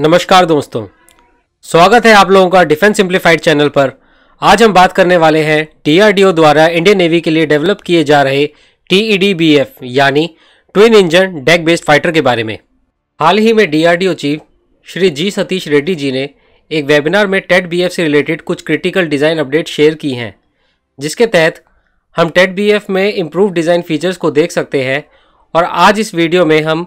नमस्कार दोस्तों स्वागत है आप लोगों का डिफेंस सिंप्लीफाइड चैनल पर आज हम बात करने वाले हैं डीआरडीओ द्वारा इंडियन नेवी के लिए डेवलप किए जा रहे टीईडीबीएफ e यानी twin engine deck based fighter के बारे में हाल ही में डीआरडीओ चीफ श्री जी सतीश रेड्डी जी ने एक वेबिनार में टेट बी से रिलेटेड कुछ क्रिटिकल डिज़ाइन अपडेट शेयर की हैं जिसके तहत हम टेट बी में इम्प्रूव डिज़ाइन फीचर्स को देख सकते हैं और आज इस वीडियो में हम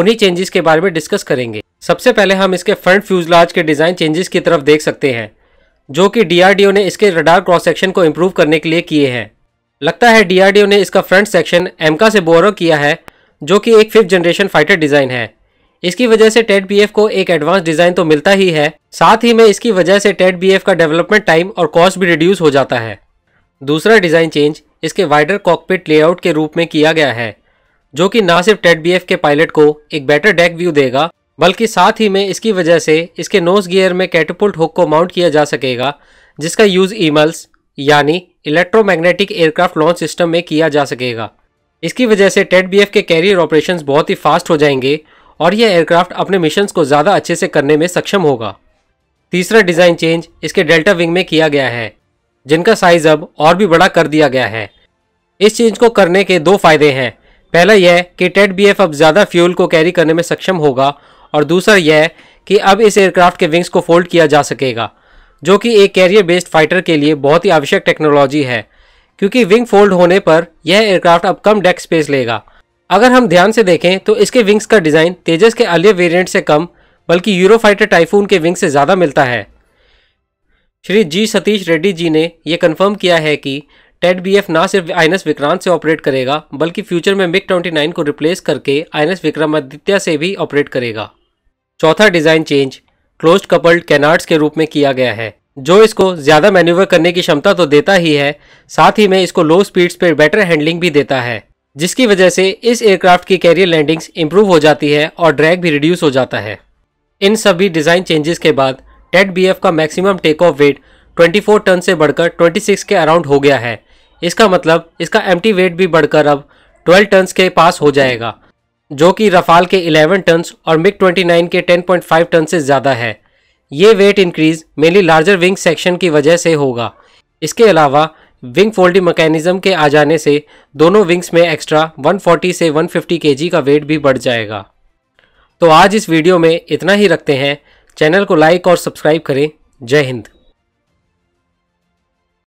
उन्हीं चेंजेस के बारे में डिस्कस करेंगे सबसे पहले हम इसके फ्रंट फ्यूजलाज के डिज़ाइन चेंजेस की तरफ देख सकते हैं जो कि डीआरडीओ ने इसके रडार क्रॉस सेक्शन को इम्प्रूव करने के लिए किए हैं लगता है डीआरडीओ ने इसका फ्रंट सेक्शन एमका से बोरो किया है जो कि एक फिफ्थ जनरेशन फाइटर डिज़ाइन है इसकी वजह से टेट बी को एक एडवांस डिज़ाइन तो मिलता ही है साथ ही में इसकी वजह से टेट बी का डेवलपमेंट टाइम और कॉस्ट भी रिड्यूस हो जाता है दूसरा डिज़ाइन चेंज इसके वाइडर कॉकपिट लेआउट के रूप में किया गया है जो कि ना सिर्फ टेट बी के पायलट को एक बेटर डेक व्यू देगा बल्कि साथ ही में इसकी वजह से इसके नोज गियर में कैटपुल्ट हुक को माउंट किया जा सकेगा जिसका यूज़ ईमल्स यानी इलेक्ट्रोमैग्नेटिक एयरक्राफ्ट लॉन्च सिस्टम में किया जा सकेगा इसकी वजह से टेट बी के कैरियर ऑपरेशन बहुत ही फास्ट हो जाएंगे और यह एयरक्राफ्ट अपने मिशन को ज़्यादा अच्छे से करने में सक्षम होगा तीसरा डिज़ाइन चेंज इसके डेल्टा विंग में किया गया है जिनका साइज अब और भी बड़ा कर दिया गया है इस चेंज को करने के दो फायदे हैं पहला यह कि टेट बी अब ज़्यादा फ्यूल को कैरी करने में सक्षम होगा और दूसरा यह कि अब इस एयरक्राफ्ट के विंग्स को फोल्ड किया जा सकेगा जो कि एक कैरियर बेस्ड फाइटर के लिए बहुत ही आवश्यक टेक्नोलॉजी है क्योंकि विंग फोल्ड होने पर यह एयरक्राफ्ट अब कम डेक स्पेस लेगा अगर हम ध्यान से देखें तो इसके विंग्स का डिज़ाइन तेजस के अलिय वेरियंट से कम बल्कि यूरोफाइटर टाइफून के विंग से ज़्यादा मिलता है श्री जी सतीश रेड्डी जी ने यह कन्फर्म किया है कि टेड बीएफ ना सिर्फ आईएनएस विक्रांत से ऑपरेट करेगा बल्कि फ्यूचर में मिग 29 को रिप्लेस करके आईएनएस विक्रमादित्य से भी ऑपरेट करेगा चौथा design change close coupled canards के रूप में किया गया है जो इसको ज़्यादा मैन्यूवर करने की क्षमता तो देता ही है साथ ही में इसको लो स्पीड्स पर बेटर हैंडलिंग भी देता है जिसकी वजह से इस एयरक्राफ्ट की कैरियर लैंडिंग्स इंप्रूव हो जाती है और ड्रैग भी रिड्यूस हो जाता है इन सभी डिज़ाइन चेंजेस के बाद टेट बी का maximum take off weight 24 ton से बढ़कर 26 के अराउंड हो गया है इसका मतलब इसका एम्प्टी वेट भी बढ़कर अब 12 टन के पास हो जाएगा जो कि रफाल के 11 टन्स और मिग 29 के 10.5 टन से ज़्यादा है ये weight increase mainly larger wing section की वजह से होगा इसके अलावा विंग फोल्डिंग मैकेनिज्म के आ जाने से दोनों विंग्स में एक्स्ट्रा 140 से 150 केजी का वेट भी बढ़ जाएगा तो आज इस वीडियो में इतना ही रखते हैं चैनल को लाइक और सब्सक्राइब करें जय हिंद